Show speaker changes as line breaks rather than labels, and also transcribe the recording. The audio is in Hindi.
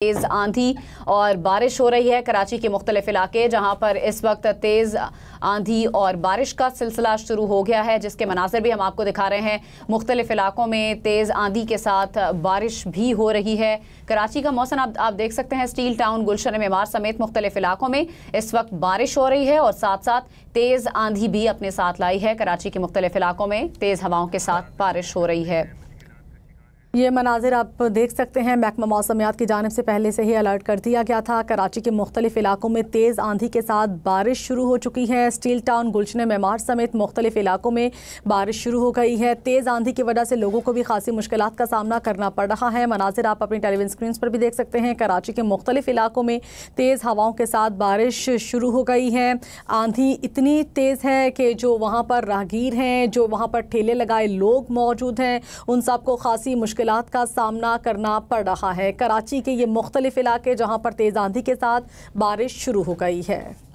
तेज़ आंधी और बारिश हो रही है कराची के मुख्तलिफ इलाके जहाँ पर इस वक्त तेज़ आंधी और बारिश का सिलसिला शुरू हो गया है जिसके मनाजर भी हम आपको दिखा रहे हैं मुख्तलिफ इलाकों में तेज़ आंधी के साथ बारिश भी हो रही है कराची का मौसम आप, आप देख सकते हैं स्टील टाउन गुलशन मेमार समेत मुख्तलिफ इलाकों में इस वक्त बारिश हो रही है और साथ साथ तेज़ आंधी भी अपने साथ लाई है कराची के मुख्तलिफ इलाकों में तेज़ हवाओं के साथ बारिश हो रही है
ये मनाजिर आप देख सकते हैं महकमा मौसमियात की जानब से पहले से ही अलर्ट कर दिया गया था कराची के मुख्तलिफ इलाकों में तेज़ आंधी के साथ बारिश शुरू हो चुकी है स्टील टाउन गुलशन मेमार समेत मुख्तलिफ इलाकों में बारिश शुरू हो गई है तेज़ आंधी की वजह से लोगों को भी खासी मुश्किल का सामना करना पड़ रहा है मनाजिर आप अपनी टेलीविजन स्क्रीन पर भी देख सकते हैं कराची के मुख्तलिफ इलाकों में तेज़ हवाओं के साथ बारिश शुरू हो गई है आंधी इतनी तेज़ है कि जो वहाँ पर राहगीर हैं जो वहाँ पर ठेले लगाए लोग मौजूद हैं उन सबको खासी मुश्किल मुश्किल का सामना करना पड़ रहा है कराची के ये मुख्तलिफ इलाके जहाँ पर तेज़ आंधी के साथ बारिश शुरू हो गई है